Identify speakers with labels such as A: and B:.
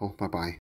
A: Oh, bye-bye.